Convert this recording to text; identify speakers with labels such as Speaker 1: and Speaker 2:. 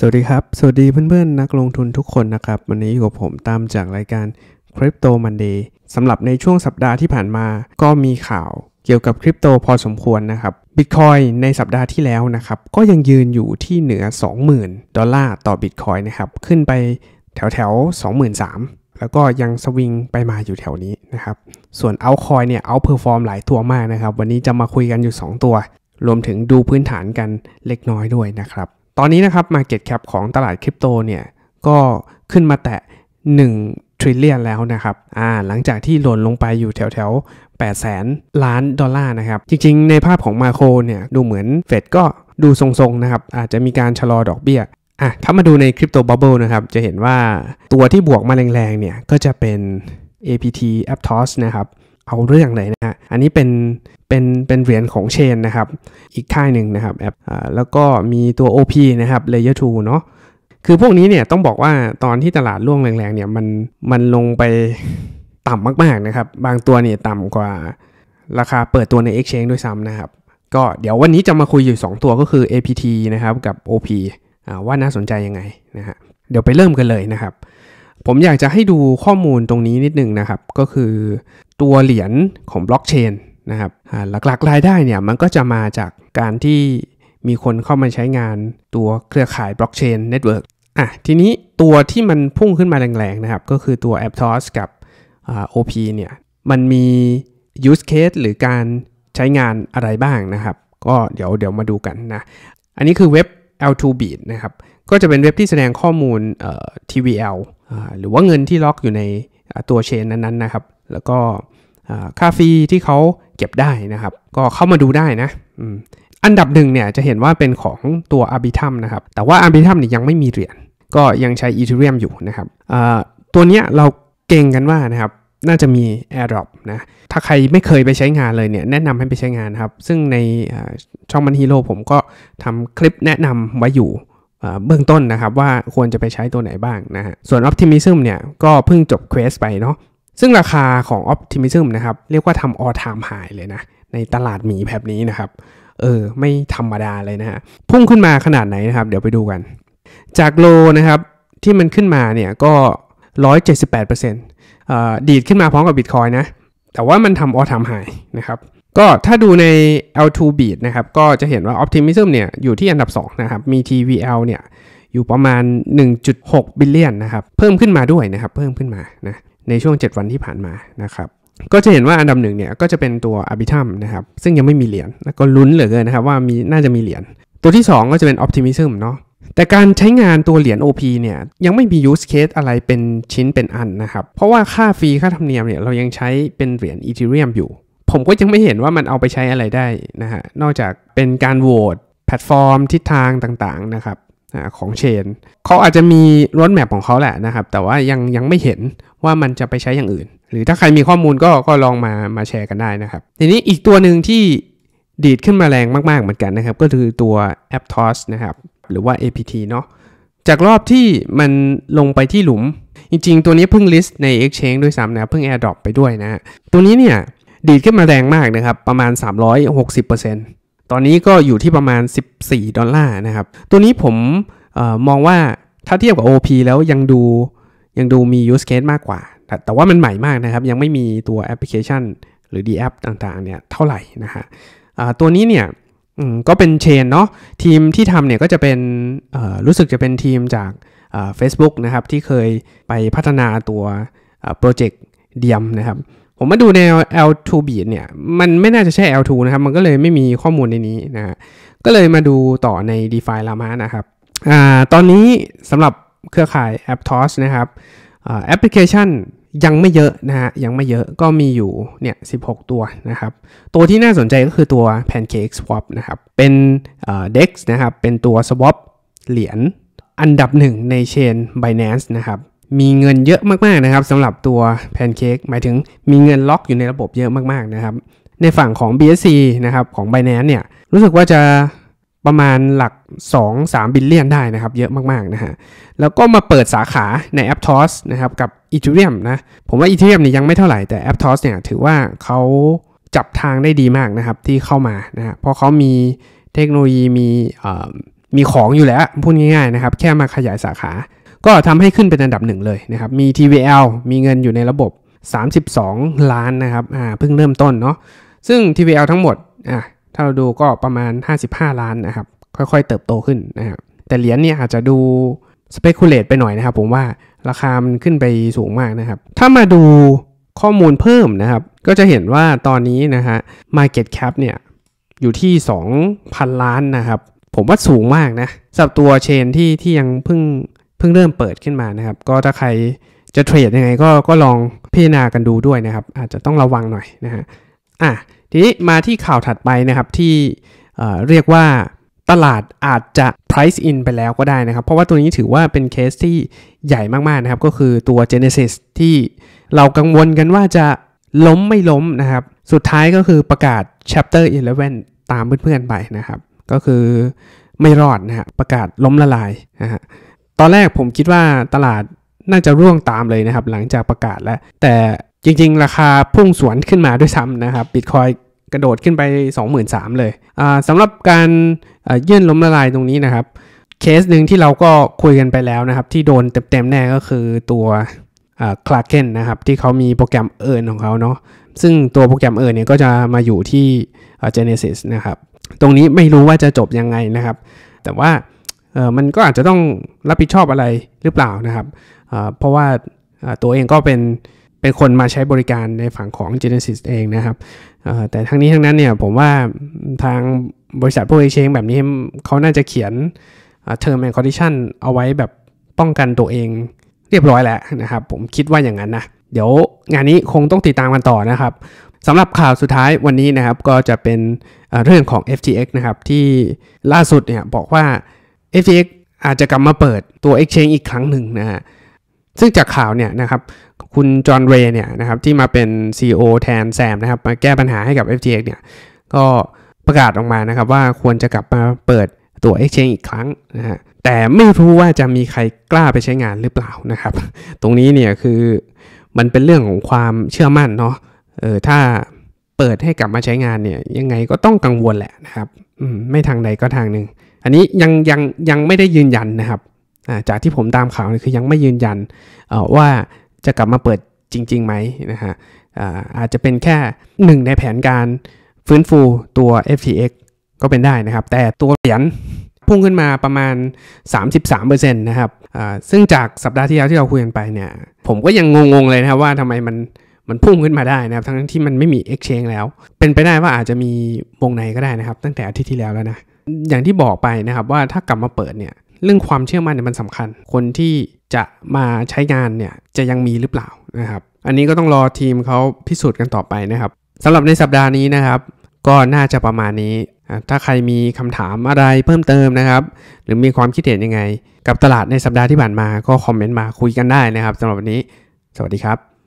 Speaker 1: สวัสดีครับ สวัสดีเพื่อนๆนักลงทุนทุกคนนะครับ วันนี้อยู่กับผมตามจากรายการ Crypto Monday สำหรับในช่วงสัปดาห์ที่ผ่านมาก็มีข่าวเกี่ยวกับคริปโตพอสมควรนะครับ Bitcoin ในสัปดาห์ที่แล้วนะครับ ก็ยังยืนอยู่ที่เหนือ 20,000 ดอลลาร์ต่อ Bitcoin นะครับ ขึ้นไปแถวแถว23,000 แล้วก็ยังสวิงไปมาอยู่แถวนี้นะครับ ส่วนเอาคอยเนี่ยเอาเพอร์ฟอร์มหลายตัวมากนะครับวันนี้จะมาคุยกันอยู่ 2 ตัว รวมถึงดูพื้นฐานกันเล็กน้อยด้วยนะครับตอนนี้นะครับ Market Cap ของตลาดคริปโตเนี่ยก็ขึ้นมาแตะ1 t r i l l i o n แล้วนะครับอ่าหลังจากที่หล่นลงไปอยู่แถวแถว8แสนล้านดอลลาร์นะครับ จริงๆ ในภาพของมาโครเนี่ยดูเหมือนเฟดก็ดูทรงๆนะครับอาจจะมีการชะลอดอกเบี้ยอ่ะถ้ามาดูในคริปโตบับเบิลนะครับจะเห็นว่าตัวที่บวกมาแรงๆเนี่ยก็จะเป็น APT Aptos นะครับเอาเรื่องเลยนะฮะ อันนี้เป็นเป็นเป็นเหรียญของเชนนะครับ อีกค่ายหนึ่งนะครับแอปแล้วก็มีตัว OP นะครับ Layer 2 เนาะ คือพวกนี้เนี่ย ต้องบอกว่าตอนที่ตลาดร่วงแรงๆ เนี่ยมันมันลงไปต่ำมากๆนะครับ บางตัวเนี่ยต่ำกว่าราคาเปิดตัวใน Exchange ด้วยซ้ำนะครับ ก็เดี๋ยววันนี้จะมาคุยอยู่ 2 ตัวก็คือ APT นะครับกับ OP ว่าน่าสนใจยังไงนะฮะ เดี๋ยวไปเริ่มกันเลยนะครับ ผมอยากจะให้ดูข้อมูลตรงนี้นิดนึงนะครับ ก็คือตัวเหรียญของบล็อกเชนนะครับหลักๆรายได้เนี่ยมันก็จะมาจากการที่มีคนเข้ามาใช้งานตัวเครือข่ายบล็อกเชนเน็ตเวิร์กอ่ะทีนี้ตัวที่มันพุ่งขึ้นมาแรงๆนะครับ ก็คือตัว Aptos กับโอพีเนี่ยมันมี use case หรือการใช้งานอะไรบ้างนะครับ ก็เดี๋ยวเดี๋ยวมาดูกันนะ อันนี้คือเว็บ L2Beat นะครับ ก็จะเป็นเว็บที่แสดงข้อมูล TVL หรือว่าเงินที่ล็อกอยู่ในตัวเชนนั้นๆนะครับแล้วก็ค่าฟรีที่เขาเก็บได้นะครับ ก็เข้ามาดูได้นะ อันดับหนึ่งเนี่ยจะเห็นว่าเป็นของตัว Arbitrum นะครับ แต่ว่า Arbitrum เนี่ยยังไม่มีเหรียญก็ยังใช้ Ethereum อยู่นะครับตัวเนี้ยเราเก่งกันว่านะครับน่าจะมี AirDrop นะ ถ้าใครไม่เคยไปใช้งานเลยเนี่ยแนะนำให้ไปใช้งานครับ ซึ่งในช่องมันฮีโร่ผมก็ทำคลิปแนะนำไว้อยู่เบื้องต้นนะครับ ว่าควรจะไปใช้ตัวไหนบ้างนะฮะส่วน Optimism เนี่ยก็เพิ่งจบเควสไปเนาะซึ่งราคาของออปติมิซึมนะครับ เรียกว่าทำออทามหายเลยนะ ในตลาดหมีแบบ นี้นะครับ เออ ไม่ธรรมดาเลยนะฮะพุ่งขึ้นมาขนาดไหนนะครับเดี๋ยวไปดูกัน จากโลนะครับที่มันขึ้นมาเนี่ยก็ 178%ดีดขึ้นมาพร้อมกับบิตคอยนะ แต่ว่ามันทำออทามหายนะครับ ก็ถ้าดูใน L2 Beat นะครับก็จะเห็นว่า Optimism เนี่ยอยู่ที่อันดับ 2 นะครับ มี TVL เนี่ยอยู่ประมาณ 1.6 บิลเลียนนะครับ เพิ่มขึ้นมาด้วยนะครับ เพิ่มขึ้นมานะในช่วง 7 วันที่ผ่านมา นะครับ ก็จะเห็นว่าอันดับหนึ่งเนี่ยก็จะเป็นตัวอาบิทัมนะครับ ซึ่งยังไม่มีเหรียญ แล้วก็ลุ้นเหลือเกินนะครับว่ามี น่าจะมีเหรียญ ตัวที่ 2 ก็จะเป็นออ t ติมิซึมเนาะ แต่การใช้งานตัวเหรียญ OP เนี่ย ยังไม่มี use case อะไรเป็นชิ้นเป็นอันนะครับ เพราะว่าค่าฟรีค่าธรรมเนียมเนี่ยเรายังใช้เป็นเหรียญอีเทเรียมอยู่ ผมก็ยังไม่เห็นว่ามันเอาไปใช้อะไรได้นะฮะ นอกจากเป็นการโหวตแพลตฟอร์ม ทิศทางต่างๆ นะครับของเชนเขาอาจจะมีรถแมพของเขาแหละนะครับ แต่ว่ายังยังไม่เห็นว่ามันจะไปใช้อย่างอื่น หรือถ้าใครมีข้อมูลก็ก็ลองมามาแชร์กันได้นะครับ ทีนี้อีกตัวหนึ่งที่ดีดขึ้นมาแรงมากๆเหมือนกันนะครับ ก็คือตัว Aptos นะครับ หรือว่า APT เนาะ จากรอบที่มันลงไปที่หลุม จริงๆ ตัวนี้เพิ่งลิสต์ใน Exchange ด้วยซ้ำนะ เพิ่ง AirDrop ไปด้วยนะตัวนี้เนี่ย ดีดขึ้นมาแรงมากนะครับ ประมาณ 360%ตอนนี้ก็อยู่ที่ประมาณ14ดอลลาร์นะครับ ตัวนี้ผมออมองว่าถ้าเทียบกับ OP แล้วยังดูยังดูมียูสเคสมากกว่า แต่ว่ามันใหม่มากนะครับ ยังไม่มีตัวแอปพลิเคชันหรือ d app ต่างๆ เนี่ย เท่าไหร่นะฮะตัวนี้เนี่ยก็เป็นเชนเนาะทีมที่ทำเนี่ยก็จะเป็นรู้สึกจะเป็นทีมจากเฟซบุ๊กนะครับ ที่เคยไปพัฒนาตัวโปรเจกต์เดียมนะครับ ผมมาดูใน L2 b เนี่ย มันไม่น่าจะใช่ L2 นะครับ มันก็เลยไม่มีข้อมูลในนี้นะก็เลยมาดูต่อใน DeFi Llama นะครับอตอนนี้สำหรับเครือข่าย a p t o s นะครับแอปพลิเคชันยังไม่เยอะนะฮะยังไม่เยอะก็มีอยู่เนี่ย16 ตัวนะครับ ตัวที่น่าสนใจก็คือตัว Pancake Swap นะครับ เป็น DEX นะครับ เป็นตัว swap เหรียญอันดับหนึ่งในเชน Binance นะครับ มีเงินเยอะมาก ๆ นะครับสำหรับตัว Pancake หมายถึงมีเงินล็อกอยู่ในระบบเยอะมาก ๆ นะครับ ในฝั่งของ BSC นะครับของ Binance เนี่ยรู้สึกว่าจะประมาณหลัก 2-3บิลเลียนได้นะครับ เยอะมากๆนะฮะแล้วก็มาเปิดสาขาใน Aptos นะครับกับ Ethereum นะผมว่า Ethereum เนี่ยยังไม่เท่าไหร่แต่ Aptos เนี่ยถือว่าเขาจับทางได้ดีมากนะครับที่เข้ามานะฮะเพราะเขามีเทคโนโลยีมีมีของอยู่แล้วพูดง่ายๆนะครับแค่มาขยายสาขา ก็ทำให้ขึ้นเป็นอันดับหนึ่งเลยนะครับมี TVL มีเงินอยู่ในระบบ 32 ล้านนะครับอ่าเพิ่งเริ่มต้นเนาะซึ่ง TVL ทั้งหมดอ่ะถ้าเราดูก็ประมาณ 55 ล้านนะครับ ค่อยๆ เติบโตขึ้นนะครับแต่เหรียญเนี่ยอาจจะดูสเปกุเลตไปหน่อยนะครับ ผมว่าราคามันขึ้นไปสูงมากนะครับ ถ้ามาดูข้อมูลเพิ่มนะครับ ก็จะเห็นว่าตอนนี้ นะฮะ market cap เนี่ยอยู่ที่ 2,000 ล้านนะครับ ผมว่าสูงมากนะ สับตัวเชนที่ที่ยังเพิ่งเพิ่งเริ่มเปิดขึ้นมานะครับ ก็ถ้าใครจะเทรดยังไงก็ก็ลองพิจารณากันดูด้วยนะครับ อาจจะต้องระวังหน่อยนะฮะอ่ะทีนี้มาที่ข่าวถัดไปนะครับที่เรียกว่าตลาดอาจจะ price in ไปแล้วก็ได้นะครับ เพราะว่าตัวนี้ถือว่าเป็นเคสที่ใหญ่มากๆนะครับ ก็คือตัว Genesis ที่เรากังวลกันว่าจะล้มไม่ล้มนะครับสุดท้ายก็คือประกาศ chapter 11 ตามเพื่อนๆไปนะครับ ก็คือไม่รอดนะฮะประกาศล้มละลายนะฮะตอนแรกผมคิดว่าตลาดน่าจะร่วงตามเลยนะครับหลังจากประกาศแล้วแต่จริงๆ ราคาพุ่งสวนขึ้นมาด้วยซ้ำนะครับบิตคอยกระโดดขึ้นไป 23,000 เลยสำหรับการยื่นล้มละลายตรงนี้นะครับเคสหนึ่งที่เราก็คุยกันไปแล้วนะครับ ที่โดนเต็มๆแน่ก็คือตัวคลาเกนนะครับ ที่เขามีโปรแกรมเอิร์นของเขาเนาะซึ่งตัวโปรแกรมเอิร์นเนี่ยก็จะมาอยู่ที่เจเนซิสนะครับ ตรงนี้ไม่รู้ว่าจะจบยังไงนะครับ แต่ว่ามันก็อาจจะต้องรับผิดชอบอะไรหรือเปล่านะครับเพราะว่าตัวเองก็เป็นเป็นคนมาใช้บริการในฝั่งของ Genesis เองนะครับ แต่ทั้งนี้ทั้งนั้นเนี่ย ผมว่าทางบริษัทพวกเอเชงแบบนี้เขาน่าจะเขียน Term and Condition เอาไว้แบบป้องกันตัวเองเรียบร้อยแล้วนะครับ ผมคิดว่าอย่างนั้นนะ เดี๋ยวงานนี้คงต้องติดตามกันต่อนะครับสำหรับข่าวสุดท้ายวันนี้นะครับ ก็จะเป็นเรื่องของ FTX นะครับ ที่ล่าสุดเนี่ยบอกว่า FTX อาจจะกลับมาเปิดตัว Exchange อีกครั้งหนึ่งนะฮะซึ่งจากข่าวเนี่ยนะครับคุณจอห์นเรย์เนี่ยนะครับที่มาเป็น CEO แทนแซมนะครับมาแก้ปัญหาให้กับ FTX เนี่ยก็ประกาศออกมานะครับ ว่าควรจะกลับมาเปิดตัว Exchange อีกครั้งนะฮะแต่ไม่รู้ว่าจะมีใครกล้าไปใช้งานหรือเปล่านะครับ ตรงนี้เนี่ยคือมันเป็นเรื่องของความเชื่อมั่นเนาะเออถ้าเปิดให้กลับมาใช้งานเนี่ยยังไงก็ต้องกังวลแหละนะครับไม่ทางใดก็ทางหนึ่งอันนี้ยังยังยังไม่ได้ยืนยันนะครับจากที่ผมตามข่าวนี่คือยังไม่ยืนยันว่าจะกลับมาเปิดจริงๆไหมนะฮะอาจจะเป็นแค่หนึ่งในแผนการฟื้นฟูตัว FTX ก็เป็นได้นะครับแต่ตัวเหรียญพุ่งขึ้นมาประมาณ 33%นะครับซึ่งจากสัปดาห์ที่แล้วที่เราคุยกันไปเนี่ยผมก็ยังงงๆเลยนะครับว่าทำไมมันมัน พุ่งขึ้นมาได้นะครับทั้งที่มันไม่มี Exchange แล้ว เป็นไปได้ว่าอาจจะมีวงในก็ได้นะครับตั้งแต่อาทิตย์ที่แล้วแล้วนะอย่างที่บอกไปนะครับว่าถ้ากลับมาเปิดเนี่ยเรื่องความเชื่อมั่นเนี่ยมันสำคัญ คนที่จะมาใช้งานเนี่ย จะยังมีหรือเปล่านะครับ อันนี้ก็ต้องรอทีมเขาพิสูจน์กันต่อไปนะครับสำหรับในสัปดาห์นี้นะครับ ก็น่าจะประมาณนี้ ถ้าใครมีคำถามอะไรเพิ่มเติมนะครับ หรือมีความคิดเห็นยังไง กับตลาดในสัปดาห์ที่ผ่านมา ก็คอมเมนต์มาคุยกันได้นะครับสำหรับวันนี้ สวัสดีครับ